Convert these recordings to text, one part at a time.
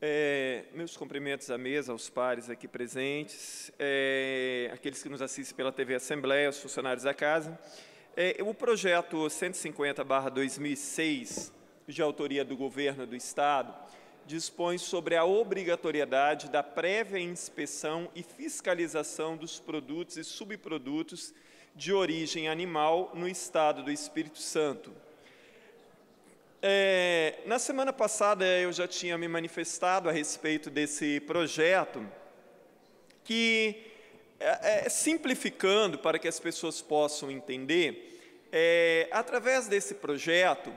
É, meus cumprimentos à mesa, aos pares aqui presentes, é, aqueles que nos assistem pela TV Assembleia, os funcionários da casa. É, o projeto 150-2006, de autoria do Governo do Estado, dispõe sobre a obrigatoriedade da prévia inspeção e fiscalização dos produtos e subprodutos de origem animal no Estado do Espírito Santo. É, na semana passada eu já tinha me manifestado a respeito desse projeto, que, é, é, simplificando para que as pessoas possam entender, é, através desse projeto,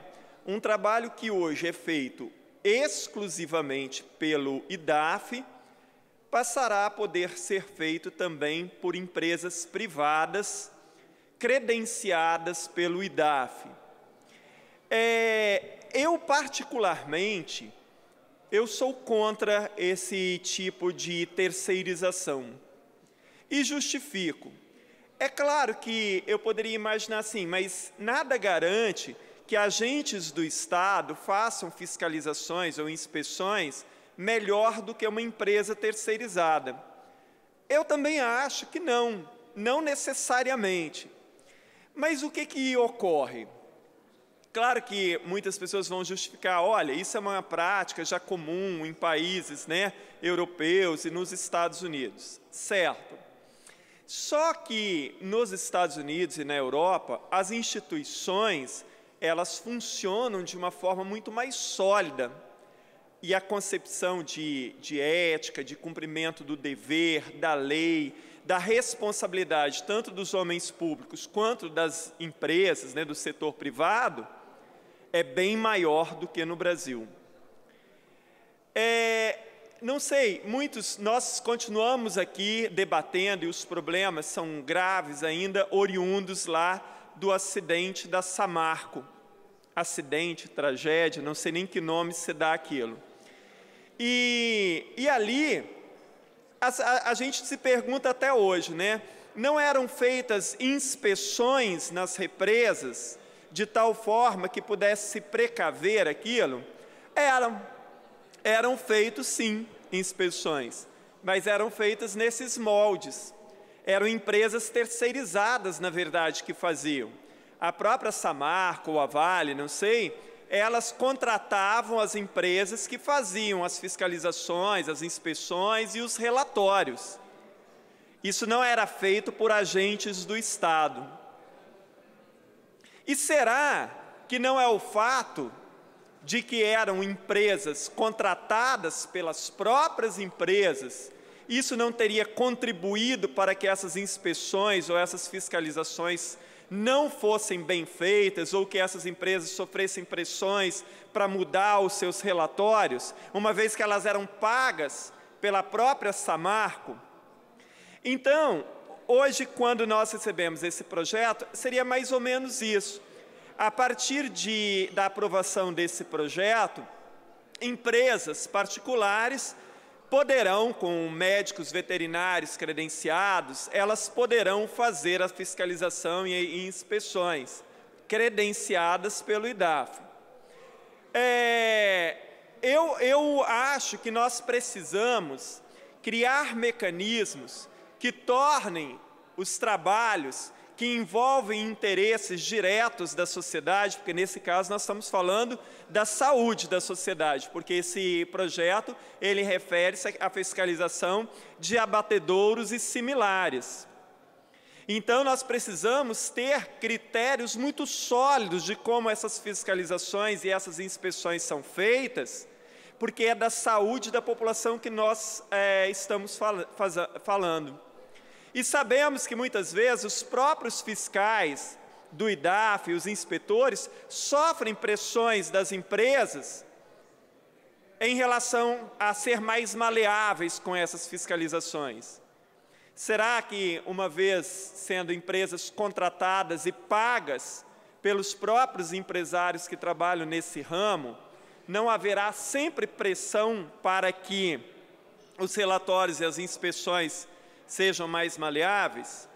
um trabalho que hoje é feito exclusivamente pelo IDAF, passará a poder ser feito também por empresas privadas credenciadas pelo IDAF. É, eu, particularmente, eu sou contra esse tipo de terceirização. E justifico. É claro que eu poderia imaginar assim, mas nada garante que agentes do Estado façam fiscalizações ou inspeções melhor do que uma empresa terceirizada. Eu também acho que não, não necessariamente. Mas o que, que ocorre? Claro que muitas pessoas vão justificar, olha, isso é uma prática já comum em países né, europeus e nos Estados Unidos. Certo. Só que nos Estados Unidos e na Europa, as instituições elas funcionam de uma forma muito mais sólida. E a concepção de, de ética, de cumprimento do dever, da lei, da responsabilidade, tanto dos homens públicos quanto das empresas, né, do setor privado, é bem maior do que no Brasil. É, não sei, muitos, nós continuamos aqui debatendo e os problemas são graves ainda, oriundos lá do acidente da Samarco. Acidente, tragédia, não sei nem que nome se dá aquilo. E, e ali, a, a, a gente se pergunta até hoje, né? Não eram feitas inspeções nas represas de tal forma que pudesse se precaver aquilo? Eram. Eram feitos, sim, inspeções, mas eram feitas nesses moldes. Eram empresas terceirizadas, na verdade, que faziam. A própria Samarco ou a Vale, não sei, elas contratavam as empresas que faziam as fiscalizações, as inspeções e os relatórios. Isso não era feito por agentes do Estado. E será que não é o fato de que eram empresas contratadas pelas próprias empresas? Isso não teria contribuído para que essas inspeções ou essas fiscalizações não fossem bem feitas ou que essas empresas sofressem pressões para mudar os seus relatórios, uma vez que elas eram pagas pela própria Samarco? Então, Hoje, quando nós recebemos esse projeto, seria mais ou menos isso. A partir de, da aprovação desse projeto, empresas particulares poderão, com médicos veterinários credenciados, elas poderão fazer a fiscalização e inspeções credenciadas pelo IDAF. É, eu, eu acho que nós precisamos criar mecanismos que tornem os trabalhos que envolvem interesses diretos da sociedade, porque nesse caso nós estamos falando da saúde da sociedade, porque esse projeto ele refere-se à fiscalização de abatedouros e similares. Então nós precisamos ter critérios muito sólidos de como essas fiscalizações e essas inspeções são feitas, porque é da saúde da população que nós é, estamos fal falando. E sabemos que muitas vezes os próprios fiscais do IDAF, os inspetores, sofrem pressões das empresas em relação a ser mais maleáveis com essas fiscalizações. Será que, uma vez sendo empresas contratadas e pagas pelos próprios empresários que trabalham nesse ramo, não haverá sempre pressão para que os relatórios e as inspeções sejam mais maleáveis.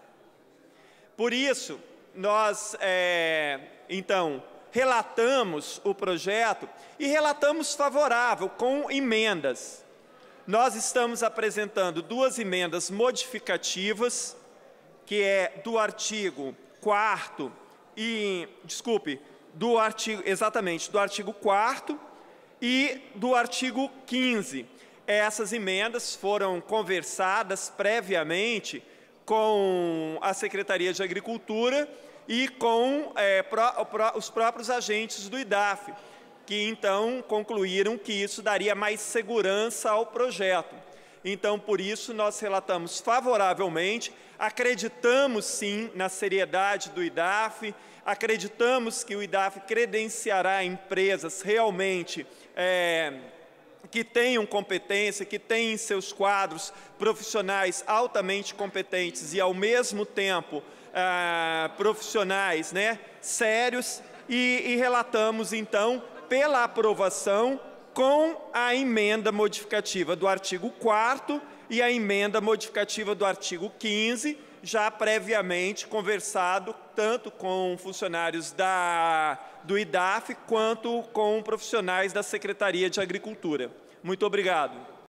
Por isso, nós, é, então, relatamos o projeto e relatamos favorável, com emendas. Nós estamos apresentando duas emendas modificativas, que é do artigo 4 e, desculpe, do artigo, exatamente, do artigo 4 e do artigo 15 essas emendas foram conversadas previamente com a Secretaria de Agricultura e com é, eh, pro, pro, os próprios agentes do IDAF, que então concluíram que isso daria mais segurança ao projeto. Então, por isso, nós relatamos favoravelmente, acreditamos sim na seriedade do IDAF, acreditamos que o IDAF credenciará empresas realmente. É, que tenham competência, que têm em seus quadros profissionais altamente competentes e, ao mesmo tempo, ah, profissionais né, sérios, e, e relatamos, então, pela aprovação com a emenda modificativa do artigo 4 e a emenda modificativa do artigo 15, já previamente conversado tanto com funcionários da, do IDAF quanto com profissionais da Secretaria de Agricultura. Muito obrigado.